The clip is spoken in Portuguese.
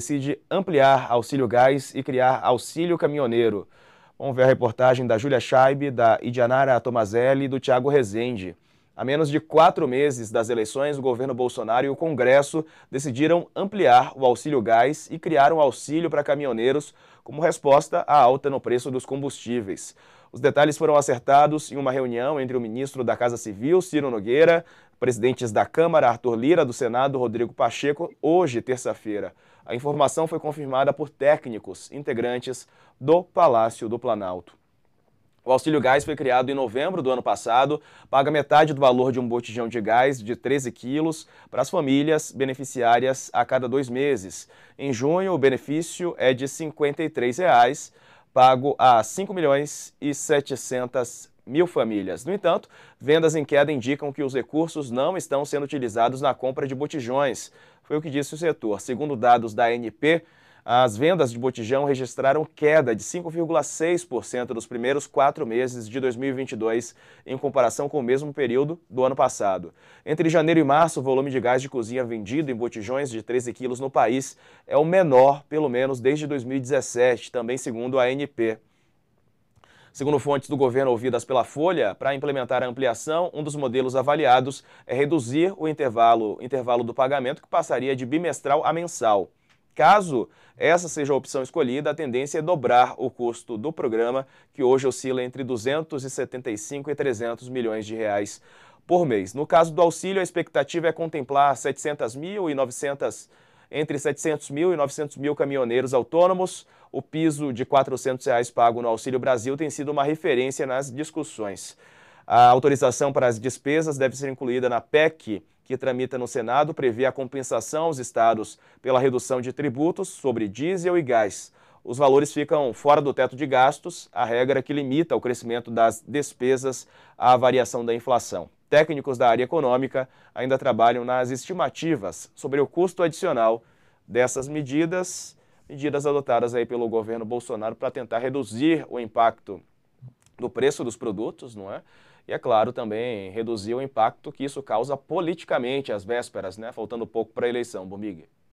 decide ampliar auxílio gás e criar auxílio caminhoneiro. Vamos ver a reportagem da Júlia Scheibe, da Idianara Tomazelli e do Tiago Rezende. A menos de quatro meses das eleições, o governo Bolsonaro e o Congresso decidiram ampliar o auxílio gás e criar um auxílio para caminhoneiros como resposta à alta no preço dos combustíveis. Os detalhes foram acertados em uma reunião entre o ministro da Casa Civil, Ciro Nogueira, presidentes da Câmara, Arthur Lira, do Senado, Rodrigo Pacheco, hoje, terça-feira. A informação foi confirmada por técnicos integrantes do Palácio do Planalto. O auxílio gás foi criado em novembro do ano passado, paga metade do valor de um botijão de gás de 13 quilos para as famílias beneficiárias a cada dois meses. Em junho, o benefício é de R$ 53, reais, pago a 5 milhões e 700 mil famílias. No entanto, vendas em queda indicam que os recursos não estão sendo utilizados na compra de botijões. Foi o que disse o setor. Segundo dados da ANP, as vendas de botijão registraram queda de 5,6% nos primeiros quatro meses de 2022, em comparação com o mesmo período do ano passado. Entre janeiro e março, o volume de gás de cozinha vendido em botijões de 13 quilos no país é o menor, pelo menos desde 2017, também segundo a ANP. Segundo fontes do governo ouvidas pela Folha, para implementar a ampliação, um dos modelos avaliados é reduzir o intervalo, intervalo do pagamento, que passaria de bimestral a mensal. Caso essa seja a opção escolhida, a tendência é dobrar o custo do programa, que hoje oscila entre 275 e 300 milhões de reais por mês. No caso do auxílio, a expectativa é contemplar 700 mil e 900 entre 700 mil e 900 mil caminhoneiros autônomos. O piso de R$ 400 reais pago no Auxílio Brasil tem sido uma referência nas discussões. A autorização para as despesas deve ser incluída na PEC, que tramita no Senado, prevê a compensação aos estados pela redução de tributos sobre diesel e gás. Os valores ficam fora do teto de gastos, a regra que limita o crescimento das despesas à variação da inflação. Técnicos da área econômica ainda trabalham nas estimativas sobre o custo adicional dessas medidas, medidas adotadas aí pelo governo Bolsonaro para tentar reduzir o impacto do preço dos produtos, não é? E, é claro, também reduzir o impacto que isso causa politicamente às vésperas, né? faltando pouco para a eleição, Bumig.